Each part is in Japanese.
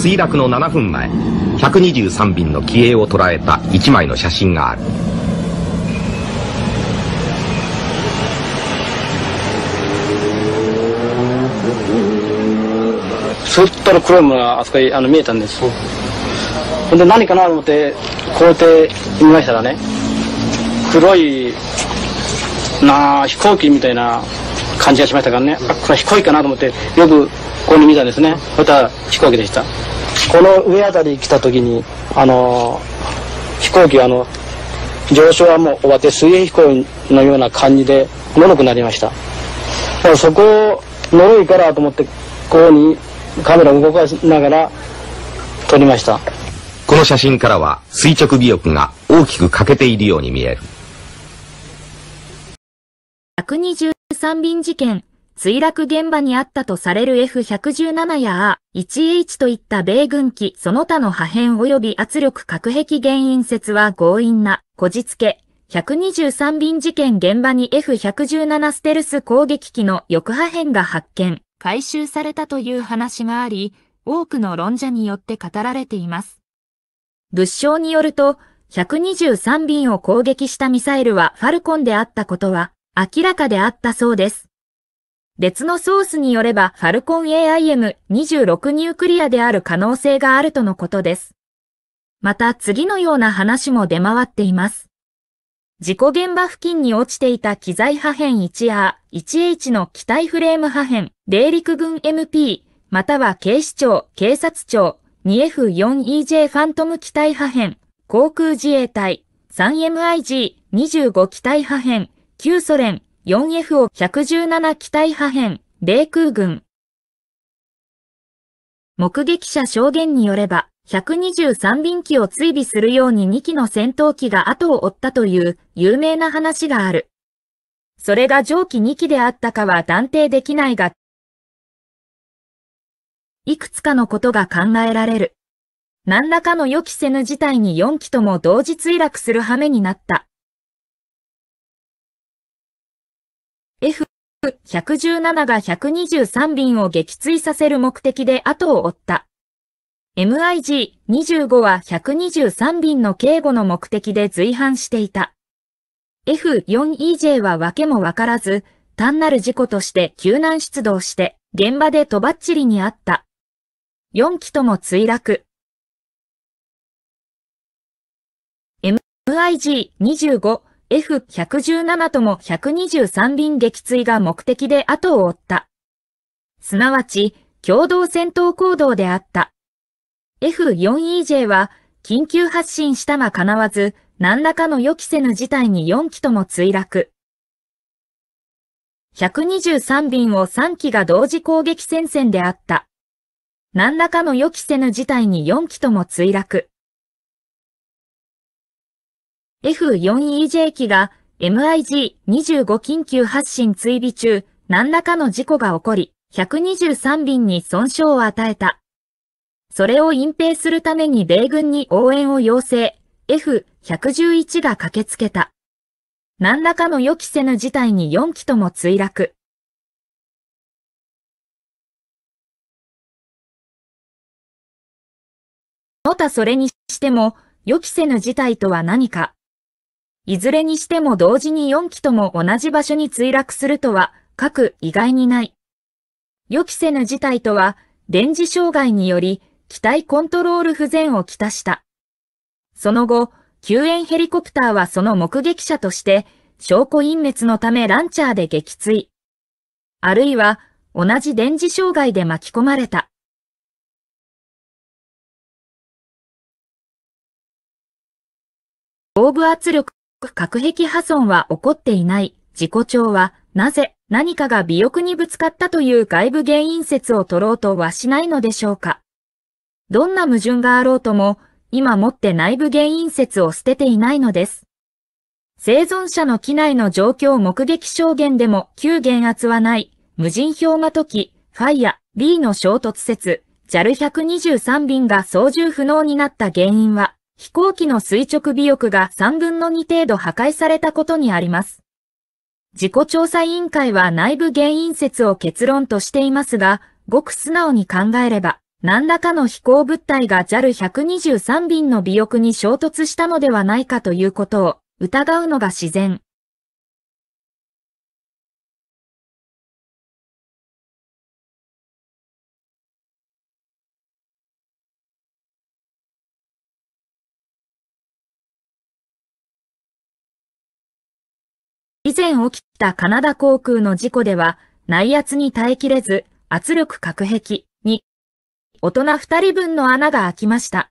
墜落の7分前123便の機影を捉えた1枚の写真があるそうったら黒いものがあそこにあの見えたんですほんで何かなと思ってこうやって見ましたらね黒いなあ飛行機みたいな感じがしましたからねあこれ飛行機かなと思ってよくここに見たんですねまた飛行機でしたこの上あたり来た時にあの飛行機はあの上昇はもう終わって水泳飛行のような感じでもろくなりましただからそこをのろいからと思ってここにカメラを動かしながら撮りましたこの写真からは垂直尾翼が大きく欠けているように見える123便事件墜落現場にあったとされる F117 や A1H といった米軍機その他の破片及び圧力核壁原因説は強引な、こじつけ、123便事件現場に F117 ステルス攻撃機の翼破片が発見、回収されたという話があり、多くの論者によって語られています。物証によると、123便を攻撃したミサイルはファルコンであったことは明らかであったそうです。別のソースによれば、ファルコン AIM26 ニュークリアである可能性があるとのことです。また次のような話も出回っています。事故現場付近に落ちていた機材破片 1R1H の機体フレーム破片、霊陸軍 MP、または警視庁、警察庁、2F4EJ ファントム機体破片、航空自衛隊、3MIG、25機体破片、旧ソ連、4F を117機体破片、米空軍。目撃者証言によれば、123便機を追尾するように2機の戦闘機が後を追ったという有名な話がある。それが上記2機であったかは断定できないが、いくつかのことが考えられる。何らかの予期せぬ事態に4機とも同時墜落する羽目になった。117が123便を撃墜させる目的で後を追った。MIG-25 は123便の警護の目的で随伴していた。F4EJ は訳もわからず、単なる事故として救難出動して、現場でとばっちりにあった。4機とも墜落。MIG-25 F117 とも123便撃墜が目的で後を追った。すなわち、共同戦闘行動であった。F4EJ は、緊急発進したが叶わず、何らかの予期せぬ事態に4機とも墜落。123便を3機が同時攻撃戦線であった。何らかの予期せぬ事態に4機とも墜落。F4EJ 機が MIG25 緊急発進追尾中、何らかの事故が起こり、123便に損傷を与えた。それを隠蔽するために米軍に応援を要請、F111 が駆けつけた。何らかの予期せぬ事態に4機とも墜落。もたそれにしても、予期せぬ事態とは何か。いずれにしても同時に4機とも同じ場所に墜落するとは、各意外にない。予期せぬ事態とは、電磁障害により、機体コントロール不全をきたした。その後、救援ヘリコプターはその目撃者として、証拠隠滅のためランチャーで撃墜。あるいは、同じ電磁障害で巻き込まれた。圧力核壁破損は起こっていない。自己調は、なぜ、何かが尾翼にぶつかったという外部原因説を取ろうとはしないのでしょうか。どんな矛盾があろうとも、今もって内部原因説を捨てていないのです。生存者の機内の状況目撃証言でも旧減圧はない、無人氷河時、ファイア、B の衝突説、JAL123 便が操縦不能になった原因は、飛行機の垂直尾翼が3分の2程度破壊されたことにあります。事故調査委員会は内部原因説を結論としていますが、ごく素直に考えれば、何らかの飛行物体が JAL123 便の尾翼に衝突したのではないかということを疑うのが自然。以前起きたカナダ航空の事故では、内圧に耐えきれず、圧力隔壁に、大人二人分の穴が開きました。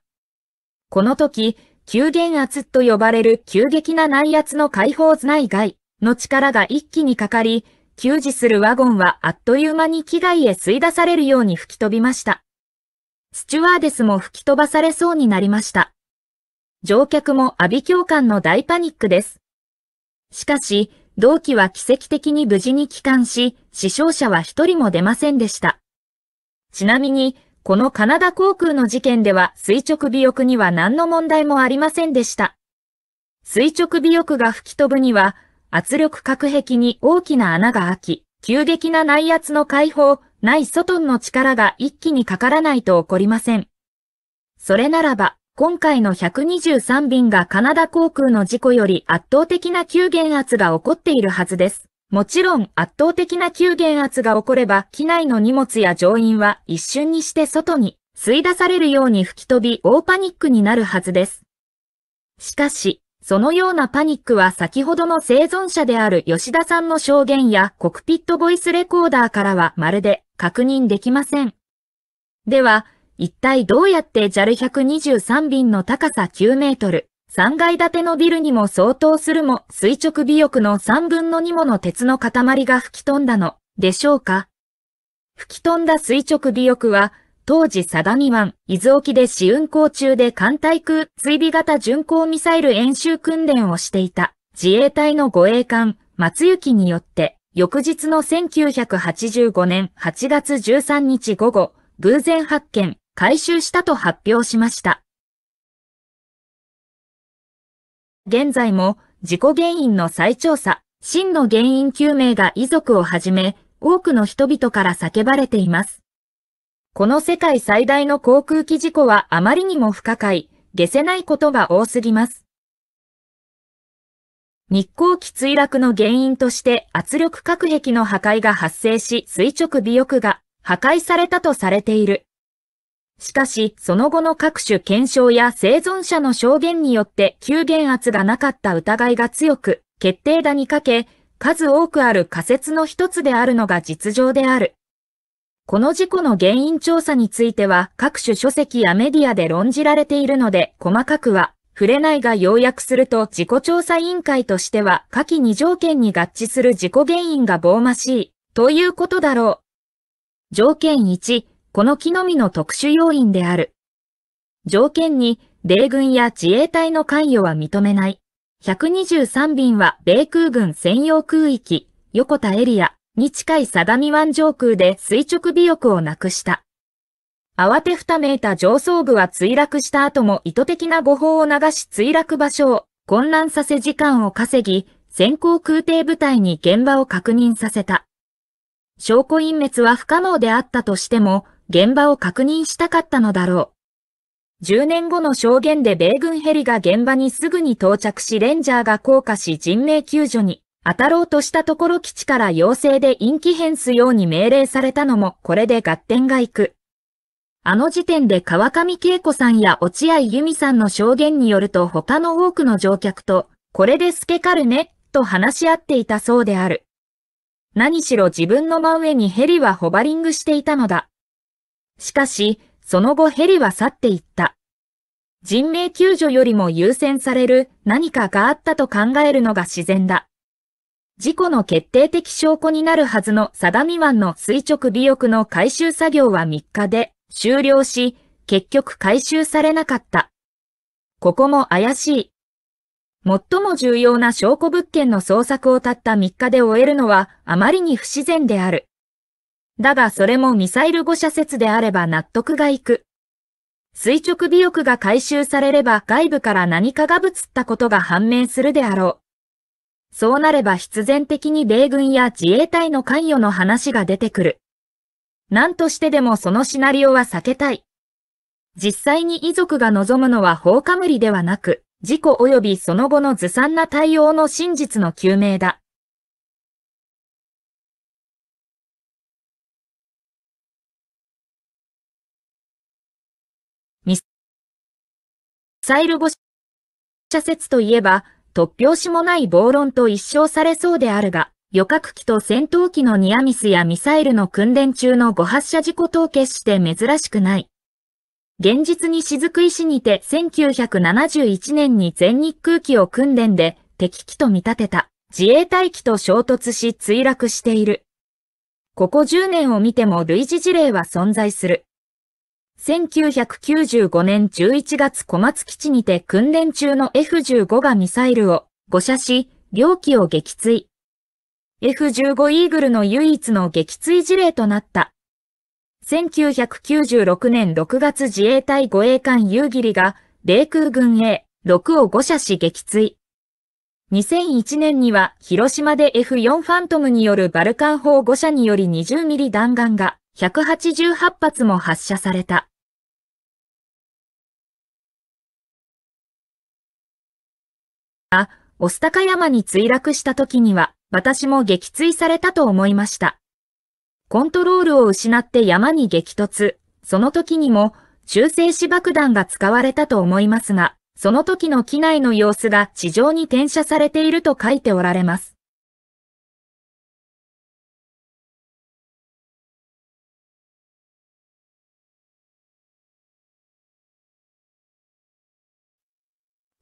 この時、急減圧と呼ばれる急激な内圧の解放内外の力が一気にかかり、給仕するワゴンはあっという間に機外へ吸い出されるように吹き飛びました。スチュワーデスも吹き飛ばされそうになりました。乗客も阿ビ教官の大パニックです。しかし、同期は奇跡的に無事に帰還し、死傷者は一人も出ませんでした。ちなみに、このカナダ航空の事件では垂直尾翼には何の問題もありませんでした。垂直尾翼が吹き飛ぶには、圧力隔壁に大きな穴が開き、急激な内圧の解放、内外の力が一気にかからないと起こりません。それならば、今回の123便がカナダ航空の事故より圧倒的な急減圧が起こっているはずです。もちろん圧倒的な急減圧が起これば機内の荷物や乗員は一瞬にして外に吸い出されるように吹き飛び大パニックになるはずです。しかし、そのようなパニックは先ほどの生存者である吉田さんの証言やコクピットボイスレコーダーからはまるで確認できません。では、一体どうやって JAL123 便の高さ9メートル、3階建てのビルにも相当するも垂直尾翼の3分の2もの鉄の塊が吹き飛んだのでしょうか吹き飛んだ垂直尾翼は、当時相模湾、伊豆沖で試運航中で艦隊空追尾型巡航ミサイル演習訓練をしていた自衛隊の護衛艦松雪によって、翌日の1985年8月13日午後、偶然発見、回収したと発表しました。現在も事故原因の再調査、真の原因究明が遺族をはじめ、多くの人々から叫ばれています。この世界最大の航空機事故はあまりにも不可解、下せないことが多すぎます。日航機墜落の原因として圧力隔壁の破壊が発生し垂直尾翼が破壊されたとされている。しかし、その後の各種検証や生存者の証言によって急減圧がなかった疑いが強く、決定打にかけ、数多くある仮説の一つであるのが実情である。この事故の原因調査については各種書籍やメディアで論じられているので、細かくは触れないが要約すると事故調査委員会としては下記二条件に合致する事故原因が棒ましい、ということだろう。条件1、この木の実の特殊要因である。条件に、米軍や自衛隊の関与は認めない。123便は米空軍専用空域、横田エリアに近い相模湾上空で垂直尾翼をなくした。慌てふためいた上層部は墜落した後も意図的な誤報を流し墜落場所を混乱させ時間を稼ぎ、先行空挺部隊に現場を確認させた。証拠隠滅は不可能であったとしても、現場を確認したかったのだろう。10年後の証言で米軍ヘリが現場にすぐに到着しレンジャーが降下し人命救助に当たろうとしたところ基地から要請で陰気変すように命令されたのもこれで合点がいく。あの時点で川上恵子さんや落合由美さんの証言によると他の多くの乗客と、これで透けかるね、と話し合っていたそうである。何しろ自分の真上にヘリはホバリングしていたのだ。しかし、その後ヘリは去っていった。人命救助よりも優先される何かがあったと考えるのが自然だ。事故の決定的証拠になるはずの相模湾の垂直尾翼の回収作業は3日で終了し、結局回収されなかった。ここも怪しい。最も重要な証拠物件の捜索をたった3日で終えるのはあまりに不自然である。だがそれもミサイル誤射説であれば納得がいく。垂直尾翼が回収されれば外部から何かがぶつったことが判明するであろう。そうなれば必然的に米軍や自衛隊の関与の話が出てくる。何としてでもそのシナリオは避けたい。実際に遺族が望むのは放火無理ではなく、事故及びその後のずさんな対応の真実の究明だ。サイル誤射説といえば、突拍子もない暴論と一生されそうであるが、旅客機と戦闘機のニアミスやミサイルの訓練中の誤発射事故等決して珍しくない。現実に雫石にて1971年に全日空機を訓練で敵機と見立てた自衛隊機と衝突し墜落している。ここ10年を見ても類似事例は存在する。1995年11月小松基地にて訓練中の F-15 がミサイルを誤射し、両機を撃墜。F-15 イーグルの唯一の撃墜事例となった。1996年6月自衛隊護衛艦夕霧が、米空軍 A6 を誤射し撃墜。2001年には広島で F4 ファントムによるバルカン砲誤射により20ミリ弾丸が188発も発射された。が、御巣鷹山に墜落した時には、私も撃墜されたと思いました。コントロールを失って山に激突、その時にも、中性子爆弾が使われたと思いますが、その時の機内の様子が地上に転写されていると書いておられます。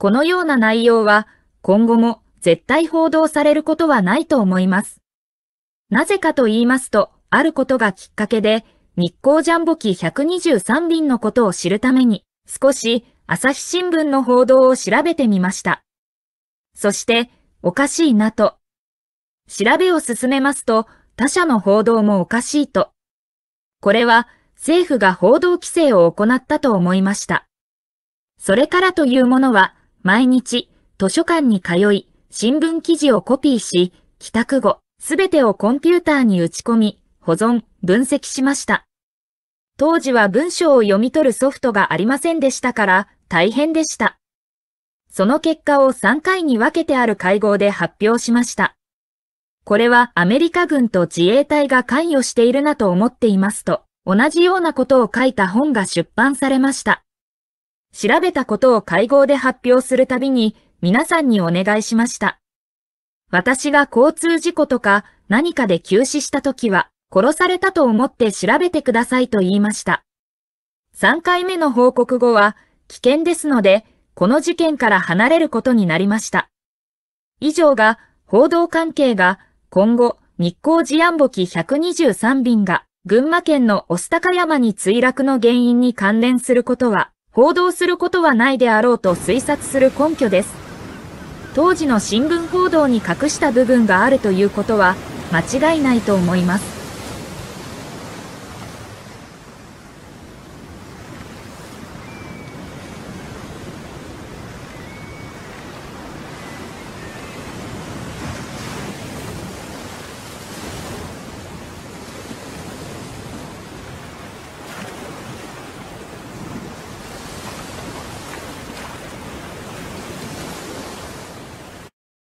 このような内容は、今後も絶対報道されることはないと思います。なぜかと言いますと、あることがきっかけで、日光ジャンボ機123便のことを知るために、少し朝日新聞の報道を調べてみました。そして、おかしいなと。調べを進めますと、他社の報道もおかしいと。これは政府が報道規制を行ったと思いました。それからというものは、毎日図書館に通い、新聞記事をコピーし、帰宅後、すべてをコンピューターに打ち込み、保存、分析しました。当時は文章を読み取るソフトがありませんでしたから、大変でした。その結果を3回に分けてある会合で発表しました。これはアメリカ軍と自衛隊が関与しているなと思っていますと、同じようなことを書いた本が出版されました。調べたことを会合で発表するたびに、皆さんにお願いしました。私が交通事故とか何かで急死した時は殺されたと思って調べてくださいと言いました。3回目の報告後は危険ですので、この事件から離れることになりました。以上が報道関係が今後日光治安簿記123便が群馬県の御巣高山に墜落の原因に関連することは報道することはないであろうと推察する根拠です。当時の新聞報道に隠した部分があるということは間違いないと思います